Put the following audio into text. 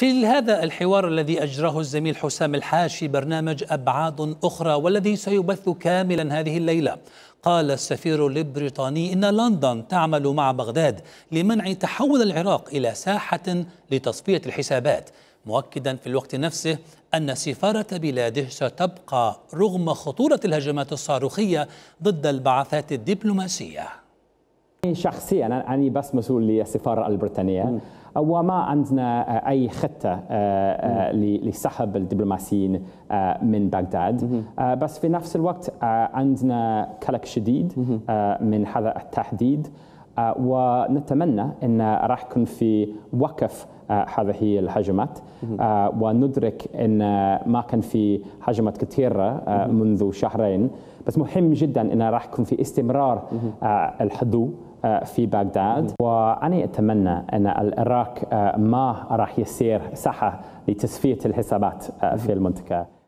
في هذا الحوار الذي أجراه الزميل حسام الحاشي برنامج أبعاد أخرى والذي سيبث كاملا هذه الليلة قال السفير البريطاني إن لندن تعمل مع بغداد لمنع تحول العراق إلى ساحة لتصفية الحسابات مؤكدا في الوقت نفسه أن سفارة بلاده ستبقى رغم خطورة الهجمات الصاروخية ضد البعثات الدبلوماسية شخصيا أنا بس مسؤول للسفارة البريطانية وما عندنا آه، أي خطة آه، آه، لسحب الدبلوماسيين من بغداد بس في نفس الوقت عندنا قلق شديد من هذا التهديد ونتمنى أن راح يكون في وقف هذه الهجمات وندرك أن ما كان في هجمات كثيرة منذ شهرين بس مهم جدا أن راح يكون في استمرار الحدود آه، في بغداد وأنا أتمنى أن العراق آه، ما راح يصير ساحة لتصفية الحسابات آه، في المنطقة